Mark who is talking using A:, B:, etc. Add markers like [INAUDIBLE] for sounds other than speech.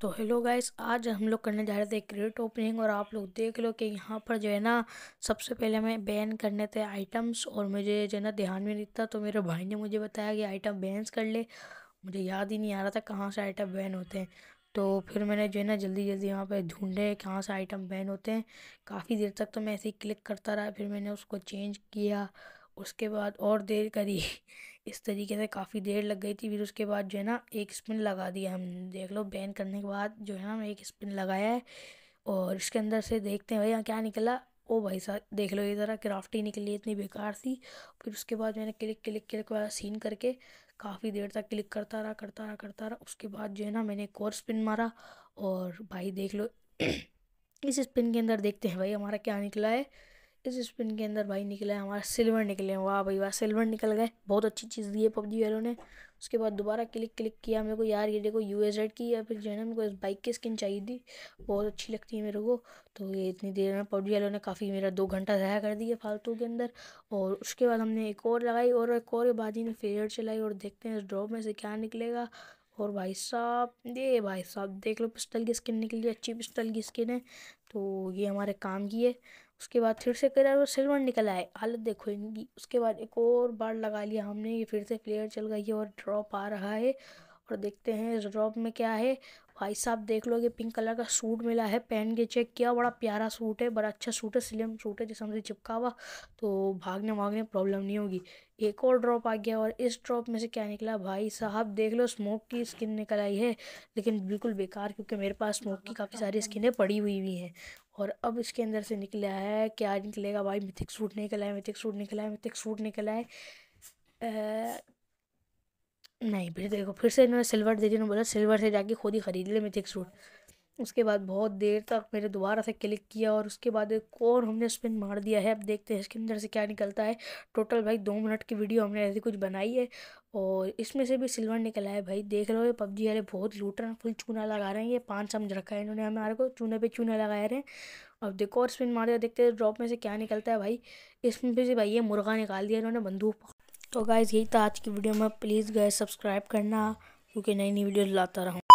A: तो hello guys आज हम लोग करने जा रहे थे एक ग्रेट ओपनिंग और आप लोग देख लो कि यहाँ पर जो है ना सबसे पहले हमें बैन करने थे आइटम्स और मुझे जो है ना ध्यान में नहीं था तो मेरे भाई ने मुझे बताया कि आइटम बैन कर ले मुझे याद ही नहीं आ रहा था कहाँ से आइटम बैन होते हैं तो फिर मैंने जो है ना जल्दी जल्दी यहाँ पर ढूंढे कहाँ से आइटम बैन होते हैं काफ़ी देर तक तो मैं ऐसे ही क्लिक करता रहा फिर मैंने उसको चेंज किया उसके बाद और देर करी इस तरीके से काफ़ी देर लग गई थी फिर उसके बाद जो है ना एक स्पिन लगा दिया हम देख लो बैन करने के बाद जो है ना एक स्पिन लगाया है और इसके अंदर से देखते हैं भैया क्या निकला ओ भाई साहब देख लो ये ज़रा क्राफ्टी निकली इतनी बेकार थी फिर उसके बाद मैंने क्लिक क्लिक क्लिक वाला सीन करके काफ़ी देर तक क्लिक करता रहा करता रहा करता रहा उसके बाद जो है ना मैंने एक और स्पिन मारा और भाई देख लो [CLEARS THROAT] इस स्पिन के अंदर देखते हैं भाई हमारा क्या निकला है इस स्पिन के अंदर भाई निकला हमारे सिल्वर निकले हैं वाह भाई वाह सिल्वर निकल गए बहुत अच्छी चीज़ दी है पबजी वालों ने उसके बाद दोबारा क्लिक क्लिक किया मेरे को यार ये देखो यू की या फिर जो है ना मेरे को इस बाइक की स्किन चाहिए थी बहुत अच्छी लगती है मेरे को तो ये इतनी देर में पबजी वालों ने काफ़ी मेरा दो घंटा ज़ाया कर दिया फालतू के अंदर और उसके बाद हमने एक और लगाई और एक और ही ने फेयर चलाई और देखते हैं इस ड्रॉप में से क्या निकलेगा और भाई साहब ये भाई साहब देख लो पिस्टल की स्किन निकली अच्छी पिस्टल की स्किन है तो ये हमारे काम की है उसके बाद फिर से कलर और सिल्वर निकल आए हालत देखो इनकी उसके बाद एक और बार लगा लिया हमने ये फिर से क्लियर चल गई है और ड्रॉप आ रहा है और देखते हैं ड्रॉप में क्या है भाई साहब देख लो ये पिंक कलर का सूट मिला है पहन के चेक किया बड़ा प्यारा सूट है बड़ा अच्छा सूट है स्लिम सूट है जिसमें हमसे चिपका हुआ तो भागने भागने प्रॉब्लम नहीं होगी एक और ड्रॉप आ गया और इस ड्रॉप में से क्या निकला भाई साहब देख लो स्मोक की स्किन निकल आई है लेकिन बिल्कुल बेकार क्योंकि मेरे पास स्मोक की काफ़ी सारी स्किनें पड़ी हुई हुई हैं और अब इसके अंदर से निकला है क्या निकलेगा भाई मिथिक सूट निकला है मिथिक सूट निकला है मिथिक सूट निकला है नहीं फिर देखो फिर से इन्होंने सिल्वर दे दिया बोला सिल्वर से जाके खुद ही ख़रीद ले मिथिक तो सूट उसके बाद बहुत देर तक मेरे दोबारा से क्लिक किया और उसके बाद एक और हमने स्पिन मार दिया है अब देखते हैं इसके अंदर से क्या निकलता है टोटल भाई दो मिनट की वीडियो हमने ऐसी कुछ बनाई है और इसमें से भी सिल्वर निकला है भाई देख रहे हो ये पबजी वाले बहुत लूट रहे हैं फुल चूना लगा रहे हैं ये पाँच समझ रखा है इन्होंने हमारे को चूने पर चूना लगाए रहे हैं अब देखो और स्पिन मार दिया देखते हैं ड्रॉप में से क्या निकलता है भाई इसमें से भाई ये मुर्गा निकाल दिया इन्होंने बंदूक तो गाइज़ यही था आज की वीडियो में प्लीज़ गए सब्सक्राइब करना क्योंकि नई नई वीडियो लाता रहूँ